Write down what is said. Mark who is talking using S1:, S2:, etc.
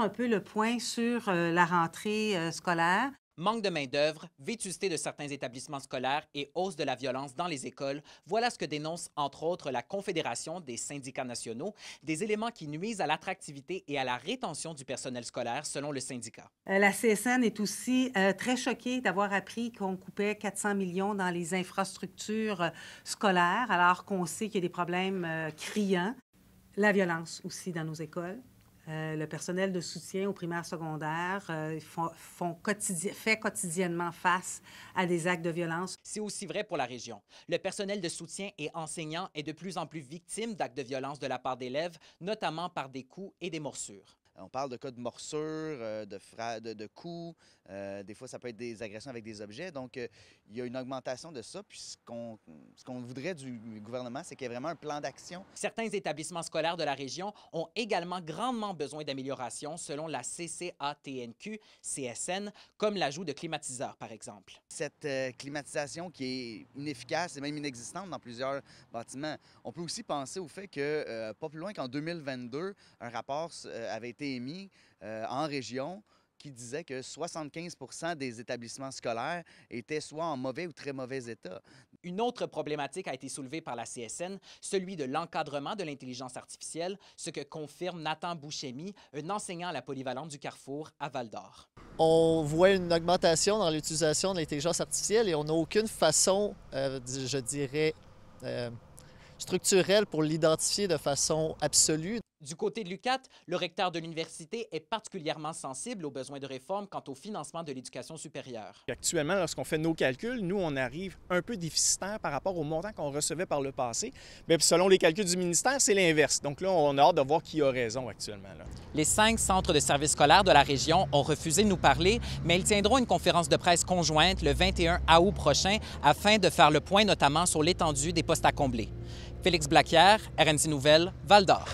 S1: un peu le point sur euh, la rentrée euh, scolaire.
S2: Manque de main-d'œuvre, vétusté de certains établissements scolaires et hausse de la violence dans les écoles, voilà ce que dénonce entre autres la Confédération des syndicats nationaux, des éléments qui nuisent à l'attractivité et à la rétention du personnel scolaire selon le syndicat.
S1: Euh, la CSN est aussi très choquée d'avoir appris qu'on coupait 400 millions dans les infrastructures scolaires alors qu'on sait qu'il y a des problèmes criants. La violence aussi dans nos écoles, euh, le personnel de soutien aux primaires secondaires euh, font, fait quotidiennement face à des actes de violence. C'est aussi vrai pour la région. Le personnel de soutien et
S2: enseignant est de plus en plus victime d'actes de violence de la part d'élèves, notamment par des coups et des
S3: morsures. Euh, on parle de cas de morsure, euh, de, de, coups. Euh, des fois, ça peut être des agressions avec des objets. Donc, il y a une augmentation de ça. Puis ce qu'on voudrait du gouvernement, c'est qu'il y ait vraiment un plan d'action.
S2: Certains établissements scolaires de la région ont également grandement besoin d'amélioration selon la CCATNQ, CSN, comme l'ajout de climatiseurs,
S3: par exemple. Cette climatisation qui est inefficace et même inexistante dans plusieurs bâtiments, on peut aussi penser au fait que, pas plus loin qu'en 2022, un rapport avait été émis euh, en région qui disait que 75 des établissements scolaires étaient soit en mauvais ou très mauvais état. Une autre problématique a été soulevée par
S2: la CSN, celui de l'encadrement de l'intelligence artificielle, ce que confirme Nathan Bouchemi, un enseignant à la polyvalente du Carrefour à Val-d'Or.
S4: On voit une augmentation dans l'utilisation de l'intelligence artificielle et on n'a aucune façon, euh, je dirais, euh, structurelle pour l'identifier de façon absolue. Du côté de l'UCAT, le
S2: recteur de l'université est particulièrement sensible aux besoins de réforme quant au financement de l'éducation supérieure.
S3: Actuellement, lorsqu'on fait nos calculs, nous, on arrive un peu déficitaire par rapport au montant qu'on recevait par le passé. Mais selon les calculs du ministère, c'est l'inverse. Donc là, on a hâte de voir qui a raison actuellement.
S2: Les cinq centres de services scolaires de la région ont refusé de nous parler, mais ils tiendront une conférence de presse conjointe le 21 août prochain afin de faire le point notamment sur l'étendue des postes à combler. Félix Blaquière, RNC Nouvelle, Val d'Or.